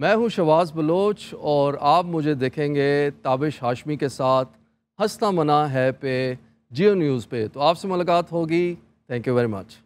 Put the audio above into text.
मैं हूं शवाज बलोच और आप मुझे देखेंगे ताबिश हाशमी के साथ हंसना मना है पे जियो न्यूज़ पे तो आपसे मुलाकात होगी थैंक यू वेरी मच